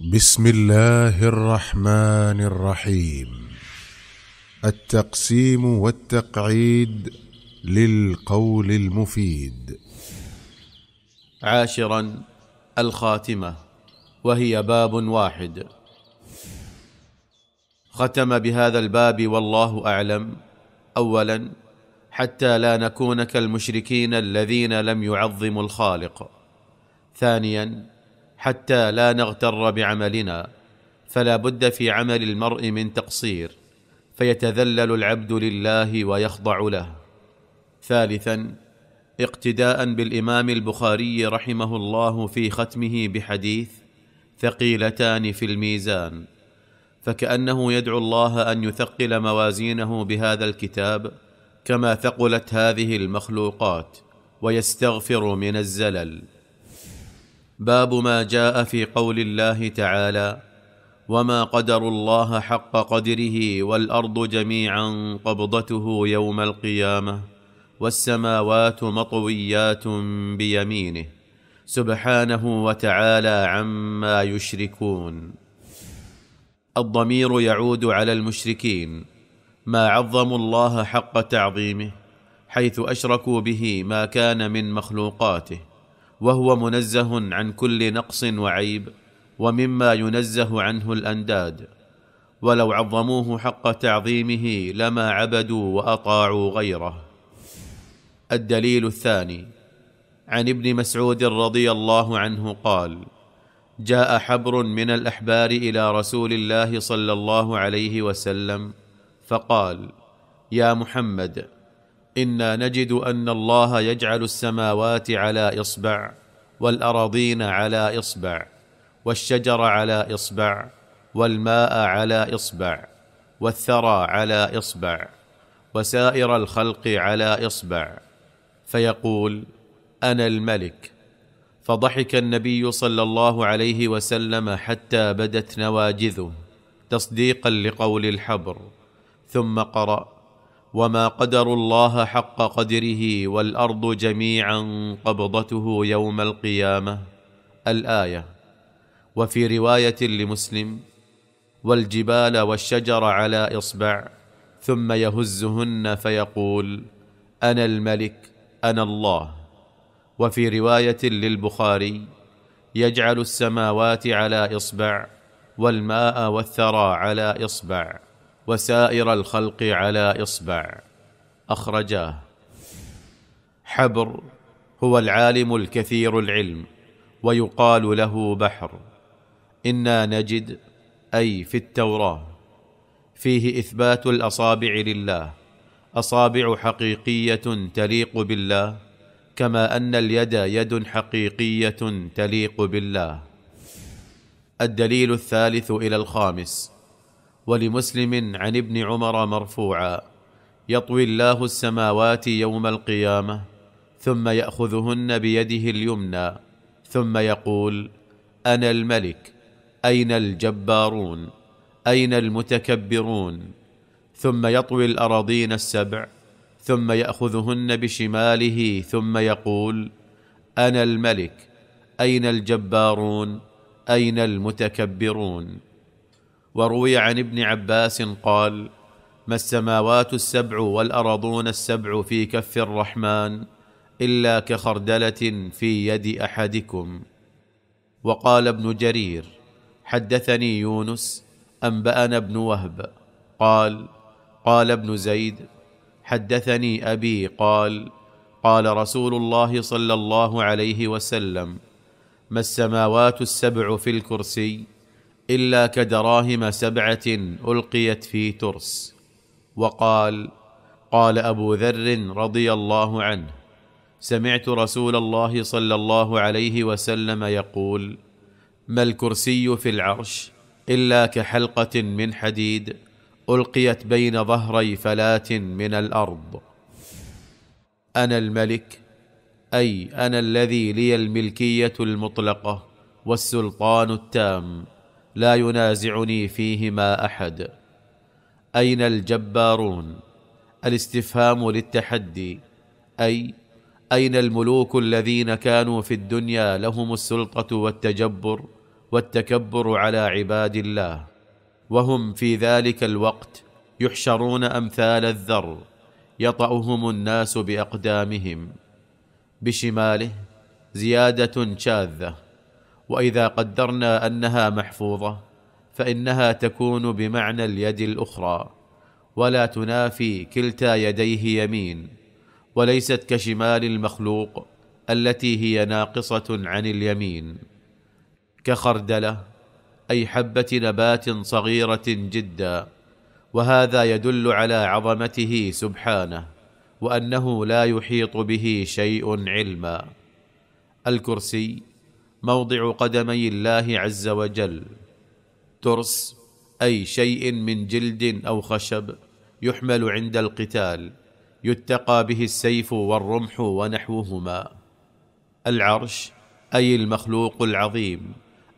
بسم الله الرحمن الرحيم التقسيم والتقعيد للقول المفيد عاشرا الخاتمه وهي باب واحد ختم بهذا الباب والله اعلم اولا حتى لا نكون كالمشركين الذين لم يعظموا الخالق ثانيا حتى لا نغتر بعملنا فلا بد في عمل المرء من تقصير فيتذلل العبد لله ويخضع له ثالثا اقتداء بالامام البخاري رحمه الله في ختمه بحديث ثقيلتان في الميزان فكانه يدعو الله ان يثقل موازينه بهذا الكتاب كما ثقلت هذه المخلوقات ويستغفر من الزلل باب ما جاء في قول الله تعالى وما قدروا الله حق قدره والارض جميعا قبضته يوم القيامه والسماوات مطويات بيمينه سبحانه وتعالى عما يشركون الضمير يعود على المشركين ما عظموا الله حق تعظيمه حيث اشركوا به ما كان من مخلوقاته وهو منزه عن كل نقص وعيب ومما ينزه عنه الانداد ولو عظموه حق تعظيمه لما عبدوا واطاعوا غيره الدليل الثاني عن ابن مسعود رضي الله عنه قال جاء حبر من الاحبار الى رسول الله صلى الله عليه وسلم فقال يا محمد انا نجد ان الله يجعل السماوات على اصبع والاراضين على اصبع والشجر على اصبع والماء على اصبع والثرى على اصبع وسائر الخلق على اصبع فيقول انا الملك فضحك النبي صلى الله عليه وسلم حتى بدت نواجذه تصديقا لقول الحبر ثم قرأ وما قدروا الله حق قدره والارض جميعا قبضته يوم القيامه الايه وفي روايه لمسلم والجبال والشجر على اصبع ثم يهزهن فيقول انا الملك انا الله وفي روايه للبخاري يجعل السماوات على اصبع والماء والثرى على اصبع وسائر الخلق على اصبع اخرجاه حبر هو العالم الكثير العلم ويقال له بحر انا نجد اي في التوراه فيه اثبات الاصابع لله اصابع حقيقيه تليق بالله كما ان اليد يد حقيقيه تليق بالله الدليل الثالث الى الخامس ولمسلم عن ابن عمر مرفوعا يطوي الله السماوات يوم القيامه ثم ياخذهن بيده اليمنى ثم يقول انا الملك اين الجبارون اين المتكبرون ثم يطوي الاراضين السبع ثم ياخذهن بشماله ثم يقول انا الملك اين الجبارون اين المتكبرون وروي عن ابن عباس قال ما السماوات السبع والارضون السبع في كف الرحمن الا كخردله في يد احدكم وقال ابن جرير حدثني يونس انبانا ابن وهب قال قال ابن زيد حدثني ابي قال قال رسول الله صلى الله عليه وسلم ما السماوات السبع في الكرسي الا كدراهم سبعه القيت في ترس وقال قال ابو ذر رضي الله عنه سمعت رسول الله صلى الله عليه وسلم يقول ما الكرسي في العرش الا كحلقه من حديد القيت بين ظهري فلاه من الارض انا الملك اي انا الذي لي الملكيه المطلقه والسلطان التام لا ينازعني فيهما احد اين الجبارون الاستفهام للتحدي اي اين الملوك الذين كانوا في الدنيا لهم السلطه والتجبر والتكبر على عباد الله وهم في ذلك الوقت يحشرون امثال الذر يطاهم الناس باقدامهم بشماله زياده شاذه واذا قدرنا انها محفوظه فانها تكون بمعنى اليد الاخرى ولا تنافي كلتا يديه يمين وليست كشمال المخلوق التي هي ناقصه عن اليمين كخردله اي حبه نبات صغيره جدا وهذا يدل على عظمته سبحانه وانه لا يحيط به شيء علما الكرسي موضع قدمي الله عز وجل ترس اي شيء من جلد او خشب يحمل عند القتال يتقى به السيف والرمح ونحوهما العرش اي المخلوق العظيم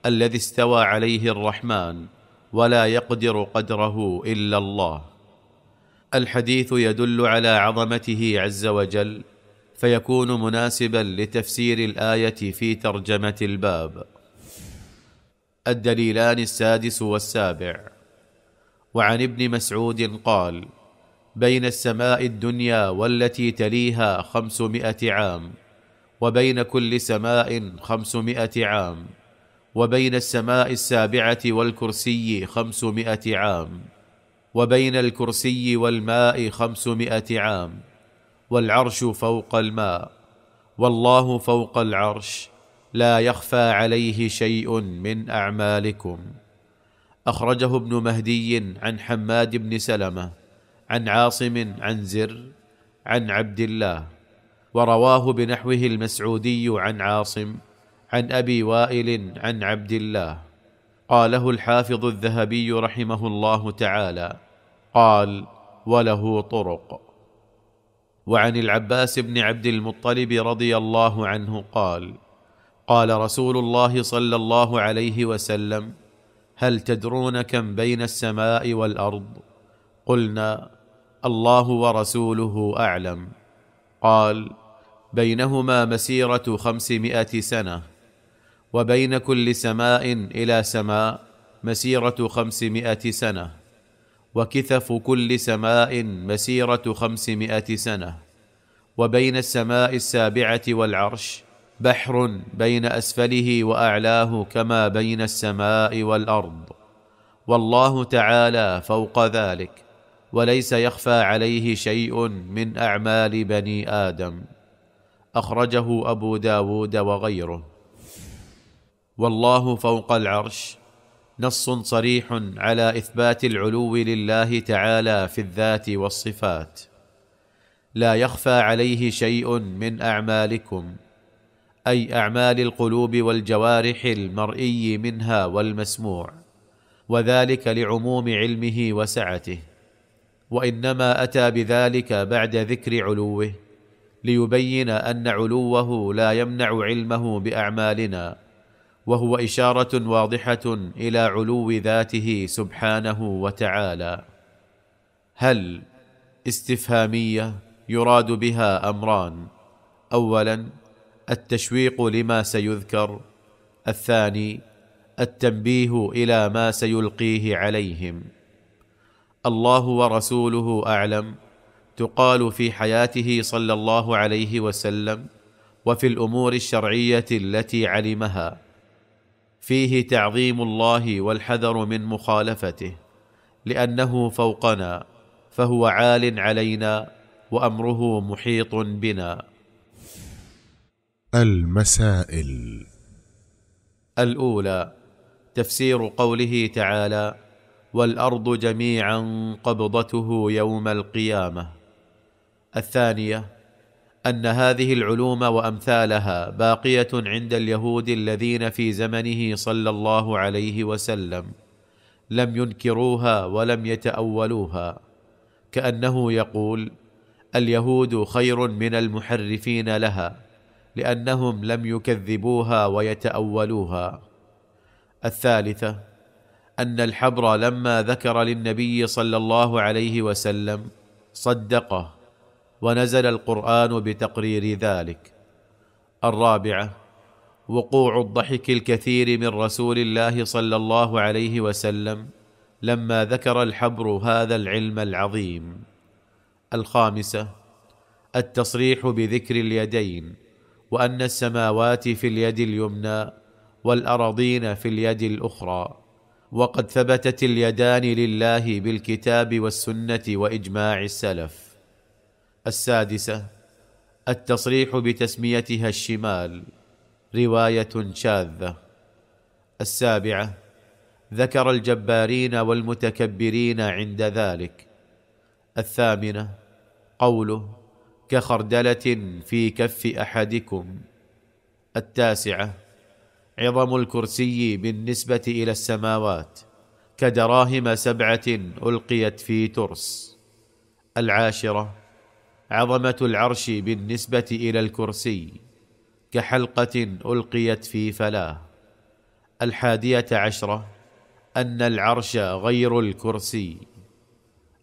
الذي استوى عليه الرحمن ولا يقدر قدره الا الله الحديث يدل على عظمته عز وجل فيكون مناسبا لتفسير الايه في ترجمه الباب الدليلان السادس والسابع وعن ابن مسعود قال بين السماء الدنيا والتي تليها خمسمائه عام وبين كل سماء خمسمائه عام وبين السماء السابعه والكرسي خمسمائه عام وبين الكرسي والماء خمسمائه عام والعرش فوق الماء والله فوق العرش لا يخفى عليه شيء من اعمالكم اخرجه ابن مهدي عن حماد بن سلمه عن عاصم عن زر عن عبد الله ورواه بنحوه المسعودي عن عاصم عن ابي وائل عن عبد الله قاله الحافظ الذهبي رحمه الله تعالى قال وله طرق وعن العباس بن عبد المطلب رضي الله عنه قال قال رسول الله صلى الله عليه وسلم هل تدرون كم بين السماء والارض قلنا الله ورسوله اعلم قال بينهما مسيره خمسمائه سنه وبين كل سماء الى سماء مسيره خمسمائه سنه وكثف كل سماء مسيره خمسمائه سنه وبين السماء السابعه والعرش بحر بين اسفله واعلاه كما بين السماء والارض والله تعالى فوق ذلك وليس يخفى عليه شيء من اعمال بني ادم اخرجه ابو داود وغيره والله فوق العرش نص صريح على اثبات العلو لله تعالى في الذات والصفات لا يخفى عليه شيء من اعمالكم اي اعمال القلوب والجوارح المرئي منها والمسموع وذلك لعموم علمه وسعته وانما اتى بذلك بعد ذكر علوه ليبين ان علوه لا يمنع علمه باعمالنا وهو اشاره واضحه الى علو ذاته سبحانه وتعالى هل استفهاميه يراد بها امران اولا التشويق لما سيذكر الثاني التنبيه الى ما سيلقيه عليهم الله ورسوله اعلم تقال في حياته صلى الله عليه وسلم وفي الامور الشرعيه التي علمها فيه تعظيم الله والحذر من مخالفته لانه فوقنا فهو عال علينا وامره محيط بنا المسائل الاولى تفسير قوله تعالى والارض جميعا قبضته يوم القيامه الثانيه ان هذه العلوم وامثالها باقيه عند اليهود الذين في زمنه صلى الله عليه وسلم لم ينكروها ولم يتاولوها كانه يقول اليهود خير من المحرفين لها لانهم لم يكذبوها ويتاولوها الثالثه ان الحبر لما ذكر للنبي صلى الله عليه وسلم صدقه ونزل القران بتقرير ذلك الرابعه وقوع الضحك الكثير من رسول الله صلى الله عليه وسلم لما ذكر الحبر هذا العلم العظيم الخامسه التصريح بذكر اليدين وان السماوات في اليد اليمنى والارضين في اليد الاخرى وقد ثبتت اليدان لله بالكتاب والسنه واجماع السلف السادسه التصريح بتسميتها الشمال روايه شاذه السابعه ذكر الجبارين والمتكبرين عند ذلك الثامنه قوله كخردله في كف احدكم التاسعه عظم الكرسي بالنسبه الى السماوات كدراهم سبعه القيت في ترس العاشره عظمه العرش بالنسبه الى الكرسي كحلقه القيت في فلاه الحاديه عشره ان العرش غير الكرسي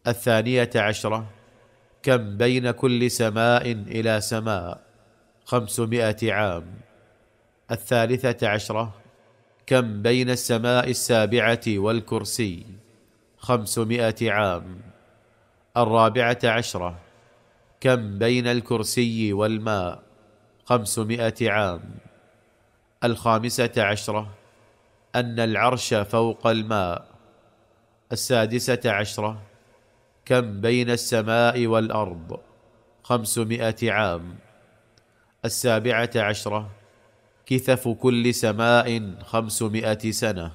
الثانيه عشره كم بين كل سماء الى سماء خمسمائه عام الثالثه عشره كم بين السماء السابعه والكرسي خمسمائه عام الرابعه عشره كم بين الكرسي والماء خمسمائه عام الخامسه عشره ان العرش فوق الماء السادسه عشره كم بين السماء والارض خمسمائه عام السابعه عشره كثف كل سماء خمسمائه سنه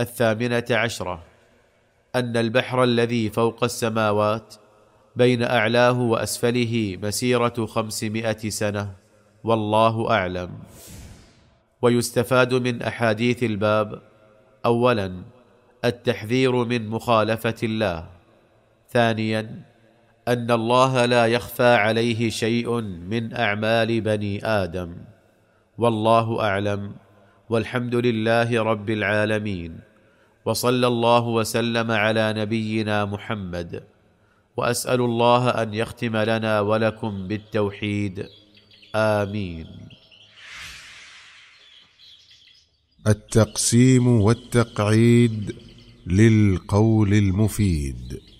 الثامنه عشره ان البحر الذي فوق السماوات بين اعلاه واسفله مسيره خمسمائه سنه والله اعلم ويستفاد من احاديث الباب اولا التحذير من مخالفه الله ثانيا ان الله لا يخفى عليه شيء من اعمال بني ادم والله اعلم والحمد لله رب العالمين وصلى الله وسلم على نبينا محمد واسال الله ان يختم لنا ولكم بالتوحيد امين التقسيم والتقعيد للقول المفيد